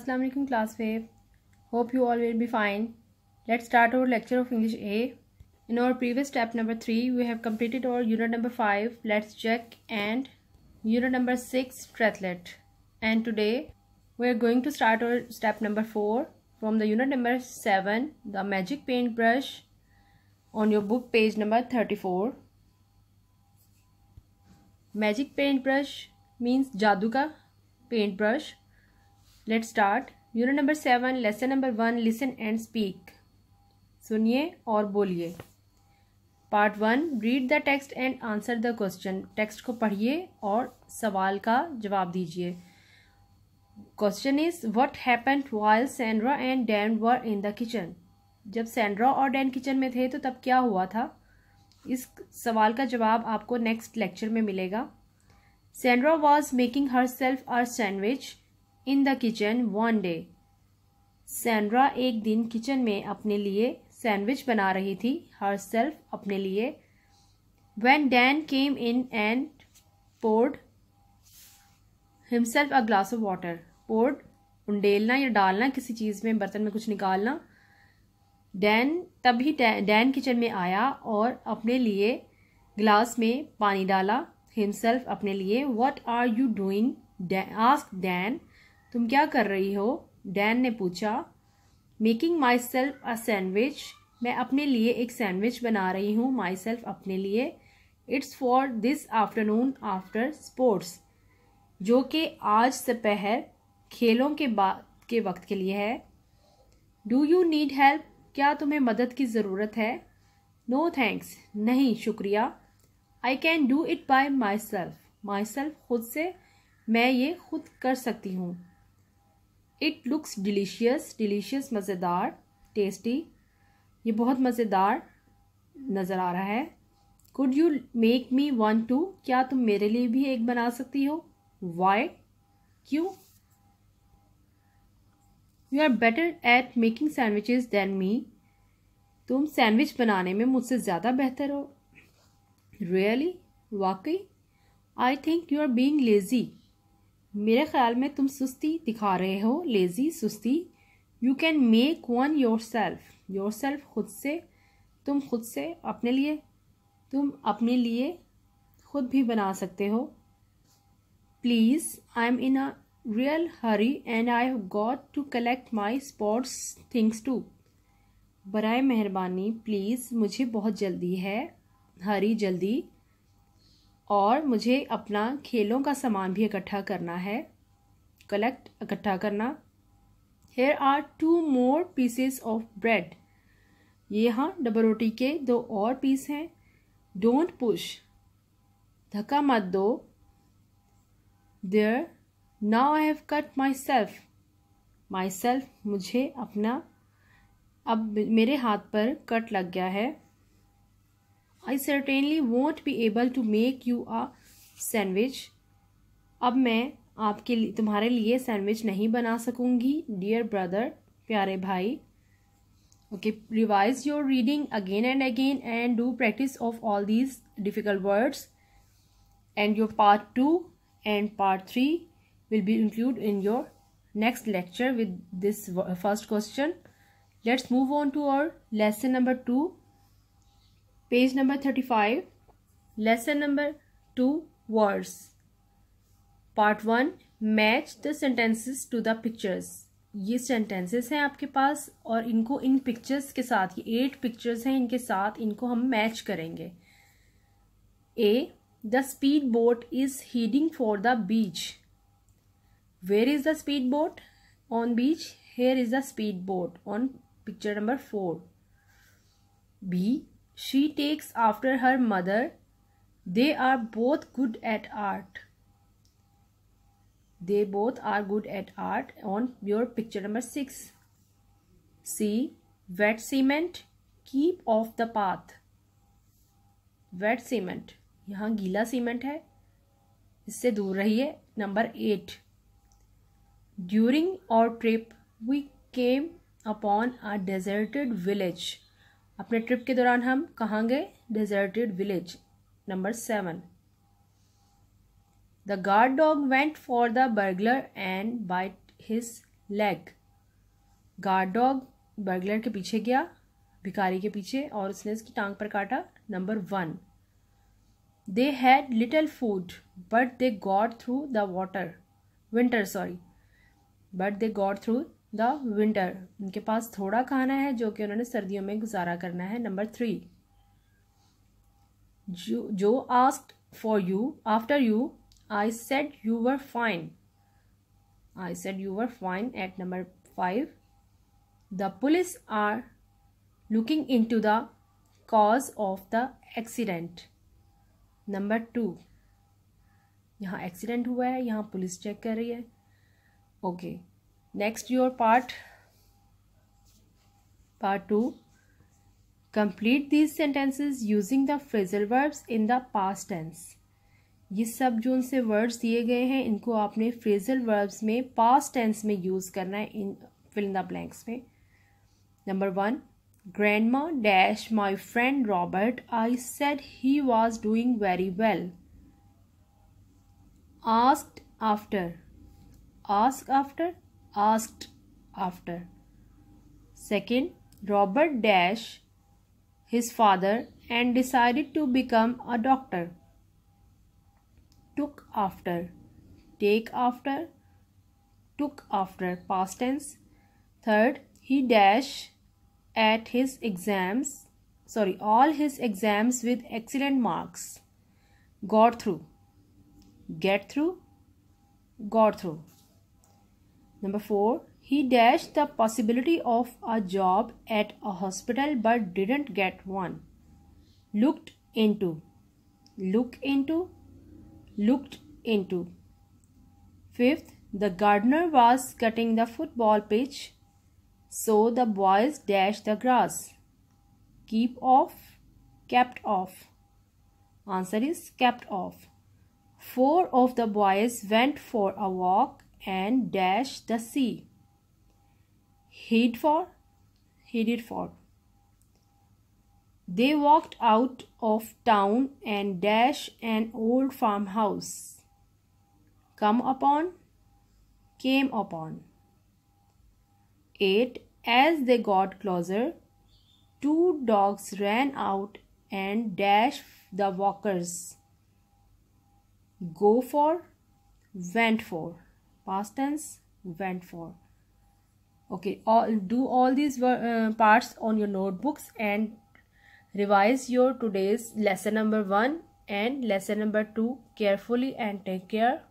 Assalamu alaikum class wave. Hope you all will be fine. Let's start our lecture of English A. In our previous step number 3, we have completed our unit number 5, let's check and unit number 6, Stratlet. And today, we are going to start our step number 4 from the unit number 7, the magic paintbrush on your book page number 34. Magic paintbrush means Jaduka ka paintbrush let start unit number seven lesson number one listen and speak सुनिए और बोलिए part one read the text and answer the question text को पढ़िए और सवाल का जवाब दीजिए question is what happen while Sandra and Dan were in the kitchen जब सैंड्रा और डैन किचन में थे तो तब क्या हुआ था इस सवाल का जवाब आपको नेक्स्ट लेक्चर में मिलेगा Sandra was making herself a sandwich in the kitchen one day Sandra एक दिन किचन में अपने लिए सैंडविच बना रही थी हर सेल्फ अपने लिए when Dan came in and poured himself a glass of water poured उंडेलना या डालना किसी चीज़ में बर्तन में कुछ निकालना डैन तभी डैन किचन में आया और अपने लिए ग्लास में पानी डाला हिमसेल्फ अपने लिए what are you doing ask Dan तुम क्या कर रही हो डैन ने पूछा making myself a sandwich मैं अपने लिए एक सैंडविच बना रही हूँ माई सेल्फ अपने लिए it's for this afternoon after sports जो कि आज दोपहर खेलों के बाद के वक्त के लिए है डू यू नीड हेल्प क्या तुम्हें मदद की ज़रूरत है नो no थैंक्स नहीं शुक्रिया I can do it by myself myself खुद से मैं ये खुद कर सकती हूँ इट लुक्स डिलीशियस डिलीशियस मज़ेदार टेस्टी ये बहुत मज़ेदार नज़र आ रहा है could you make me one too क्या तुम मेरे लिए भी एक बना सकती हो वाई क्यों you are better at making sandwiches than me तुम सैंडविच बनाने में मुझसे ज़्यादा बेहतर हो रियली really? वाकई I think you are being lazy मेरे ख्याल में तुम सुस्ती दिखा रहे हो लेज़ी सुस्ती you can make one yourself yourself खुद से तुम खुद से अपने लिए तुम अपने लिए खुद भी बना सकते हो please I am in a real hurry and I have got to collect my sports things to बर मेहरबानी प्लीज़ मुझे बहुत जल्दी है हरी जल्दी और मुझे अपना खेलों का सामान भी इकट्ठा करना है कलेक्ट इकट्ठा करना here are two more pieces of bread ये हाँ डबल रोटी के दो और पीस हैं डोंट पुश धक्का मत दो there now I have cut myself myself मुझे अपना अब मेरे हाथ पर कट लग गया है I certainly won't be able to make you a sandwich अब मैं आपके लिए तुम्हारे लिए सैंडविच नहीं बना सकूंगी डियर ब्रदर प्यारे भाई okay revise your reading again and again and do practice of all these difficult words and your part two and part three will be include in your next lecture with this first question let's move on to our lesson number two page number thirty five lesson number two words part one match the sentences to the pictures ये sentences हैं आपके पास और इनको इन pictures के साथ ये eight pictures हैं इनके साथ इनको हम मैच करेंगे A the speed boat is heading for the beach where is the speed boat on beach here is the speed boat on picture number four B She takes after her mother. They are both good at art. They both are good at art on your picture number 6. C. Wet cement. Keep off the path. Wet cement यहाँ गीला cement है इससे दूर रहिए number eight during our trip we came upon a deserted village अपने trip के दौरान हम कहाँ गए deserted village number seven the guard dog went for the burglar and bite his leg guard dog burglar के पीछे गया भिखारी के पीछे और उसने उसकी टांग पर काटा number one they had little food but they got through the water winter sorry but they got through the winter उनके पास थोड़ा खाना है जो कि उन्होंने सर्दियों में गुजारा करना है नंबर थ्री जो जो for you after you I set you were fine I set you were fine eight number five the police are looking in to the cause of the accident number two यहाँ accident हुआ है यहाँ police check कर रही है okay okay. Next your part part two complete these sentences using the phrasal verbs in the past tense ये सब जो उनसे वर्ड्स दिए गए हैं इनको आपने फ्रेजल वर्ब्स में पास्ट टेंस में यूज़ करना है इन द ब्लैंक्स में number one grandma dash my friend Robert I said he was doing very well ask after ask after asked after. Second, Robert Dash, his father, and decided to become a doctor. Took after, take after, took after, past tense. Third, he dashed at his exams, sorry, all his exams with excellent marks. Got through, get through, got through. Number 4. He dashed the possibility of a job at a hospital but didn't get one. Looked into. Look into. Looked into. Fifth, the gardener was cutting the football pitch, so the boys dashed the grass. Keep off, kept off. Answer is kept off. Four of the boys went for a walk and dash the sea. Head for? Headed for. They walked out of town and dash an old farmhouse. Come upon? Came upon. 8. As they got closer, two dogs ran out and dash the walkers. Go for? Went for past tense went for okay all do all these uh, parts on your notebooks and revise your today's lesson number 1 and lesson number 2 carefully and take care